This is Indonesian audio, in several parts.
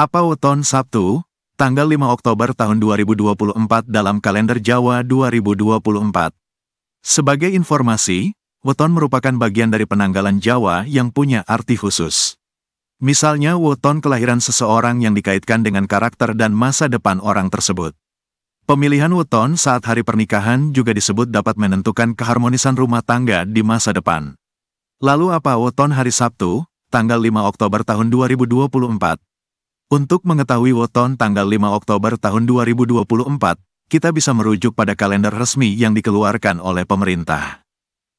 Apa weton Sabtu, tanggal 5 Oktober tahun 2024 dalam kalender Jawa 2024. Sebagai informasi, weton merupakan bagian dari penanggalan Jawa yang punya arti khusus. Misalnya weton kelahiran seseorang yang dikaitkan dengan karakter dan masa depan orang tersebut. Pemilihan weton saat hari pernikahan juga disebut dapat menentukan keharmonisan rumah tangga di masa depan. Lalu apa weton hari Sabtu, tanggal 5 Oktober tahun 2024? Untuk mengetahui weton tanggal 5 Oktober tahun 2024, kita bisa merujuk pada kalender resmi yang dikeluarkan oleh pemerintah.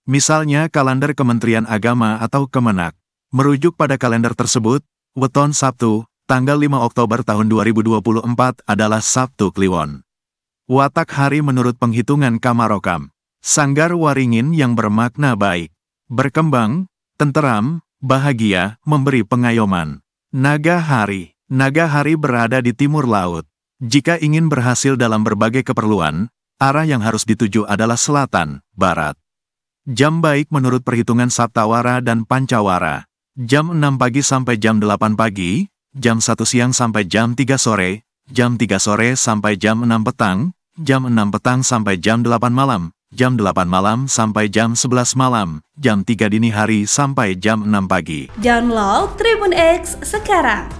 Misalnya kalender Kementerian Agama atau Kemenak. Merujuk pada kalender tersebut, weton Sabtu, tanggal 5 Oktober tahun 2024 adalah Sabtu Kliwon. Watak hari menurut penghitungan Kamarokam, sanggar waringin yang bermakna baik, berkembang, tenteram, bahagia, memberi pengayoman. Naga hari Naga Hari berada di timur laut. Jika ingin berhasil dalam berbagai keperluan, arah yang harus dituju adalah selatan, barat. Jam baik menurut perhitungan Saptawara dan Pancawara. Jam 6 pagi sampai jam 8 pagi, jam 1 siang sampai jam 3 sore, jam 3 sore sampai jam 6 petang, jam 6 petang sampai jam 8 malam, jam 8 malam sampai jam 11 malam, jam 3 dini hari sampai jam 6 pagi. Download Tribun X sekarang